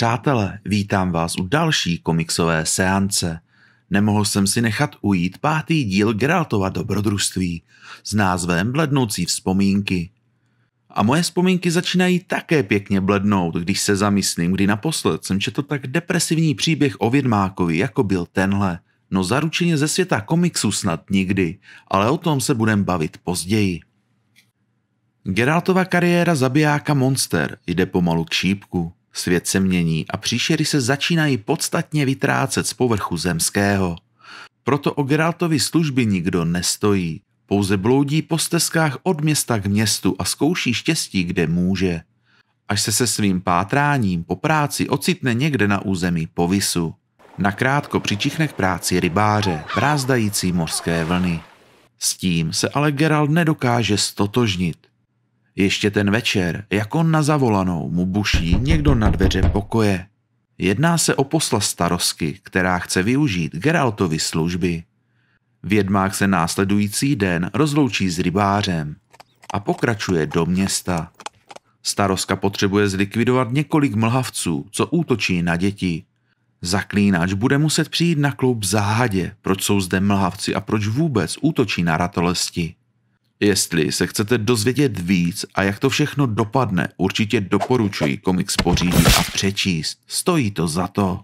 Přátelé, vítám vás u další komiksové seance. Nemohl jsem si nechat ujít pátý díl Geraltova dobrodružství s názvem Blednoucí vzpomínky. A moje vzpomínky začínají také pěkně blednout, když se zamyslím, kdy naposled jsem četl tak depresivní příběh o Vědmákovi, jako byl tenhle. No zaručeně ze světa komiksu snad nikdy, ale o tom se budem bavit později. Geraltova kariéra zabijáka Monster jde pomalu k šípku. Svět se mění a příšery se začínají podstatně vytrácet z povrchu zemského. Proto o Geraltovi služby nikdo nestojí. Pouze bloudí po stezkách od města k městu a zkouší štěstí, kde může. Až se se svým pátráním po práci ocitne někde na území povisu. Nakrátko přičichne k práci rybáře, brázdající mořské vlny. S tím se ale Geralt nedokáže stotožnit. Ještě ten večer, jako na zavolanou, mu buší někdo na dveře pokoje. Jedná se o posla starosky, která chce využít Geraltovi služby. Vědmák se následující den rozloučí s rybářem a pokračuje do města. Staroska potřebuje zlikvidovat několik mlhavců, co útočí na děti. Zaklínač bude muset přijít na kloub záhadě, proč jsou zde mlhavci a proč vůbec útočí na ratolesti. Jestli se chcete dozvědět víc a jak to všechno dopadne, určitě doporučuji komiks pořídit a přečíst. Stojí to za to.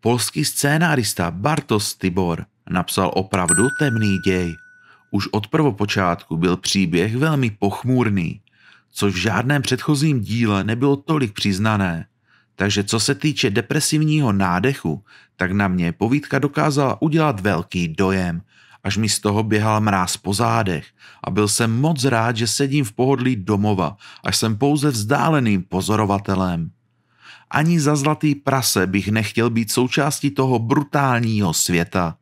Polský scénárista Bartos Tibor napsal opravdu temný děj. Už od prvopočátku byl příběh velmi pochmurný, což v žádném předchozím díle nebylo tolik přiznané. Takže co se týče depresivního nádechu, tak na mě povídka dokázala udělat velký dojem až mi z toho běhal mráz po zádech a byl jsem moc rád, že sedím v pohodlí domova, až jsem pouze vzdáleným pozorovatelem. Ani za zlatý prase bych nechtěl být součástí toho brutálního světa.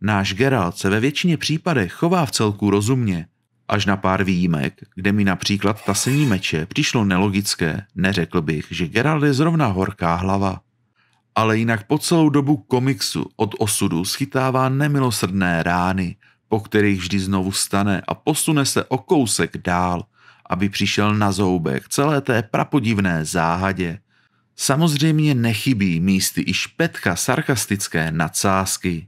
Náš Geralt se ve většině případech chová v celku rozumně, až na pár výjimek, kde mi například tasení meče přišlo nelogické, neřekl bych, že Geralt je zrovna horká hlava ale jinak po celou dobu komiksu od osudu schytává nemilosrdné rány, po kterých vždy znovu stane a posune se o kousek dál, aby přišel na zoubek celé té prapodivné záhadě. Samozřejmě nechybí místy i špetka sarkastické nadsázky.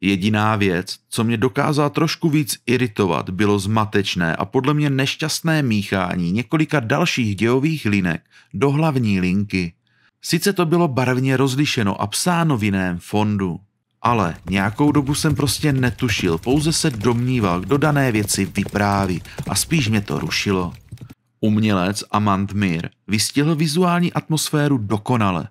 Jediná věc, co mě dokázala trošku víc iritovat, bylo zmatečné a podle mě nešťastné míchání několika dalších dějových linek do hlavní linky – Sice to bylo barevně rozlišeno a psáno v jiném fondu, ale nějakou dobu jsem prostě netušil, pouze se domníval, kdo dané věci vypráví a spíš mě to rušilo. Umělec Amand Mir vystihl vizuální atmosféru dokonale.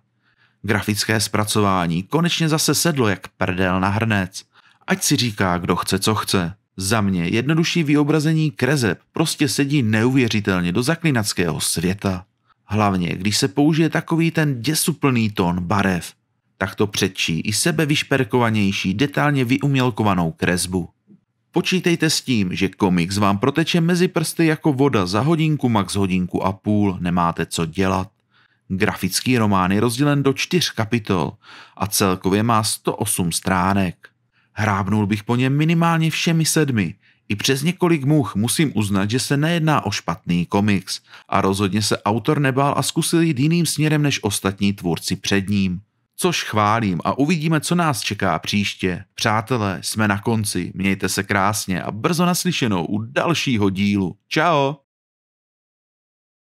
Grafické zpracování konečně zase sedlo jak prdel na hrnec. Ať si říká, kdo chce, co chce. Za mě jednodušší vyobrazení krezeb prostě sedí neuvěřitelně do zaklinackého světa. Hlavně, když se použije takový ten děsuplný tón barev, tak to předčí i sebe vyšperkovanější, detailně vyumělkovanou kresbu. Počítejte s tím, že komiks vám proteče mezi prsty jako voda za hodinku, max hodinku a půl, nemáte co dělat. Grafický román je rozdělen do čtyř kapitol a celkově má 108 stránek. Hrábnul bych po něm minimálně všemi sedmi, i přes několik můch musím uznat, že se nejedná o špatný komiks a rozhodně se autor nebál a zkusil jít jiným směrem než ostatní tvůrci před ním. Což chválím a uvidíme, co nás čeká příště. Přátelé, jsme na konci, mějte se krásně a brzo naslyšenou u dalšího dílu. Ciao!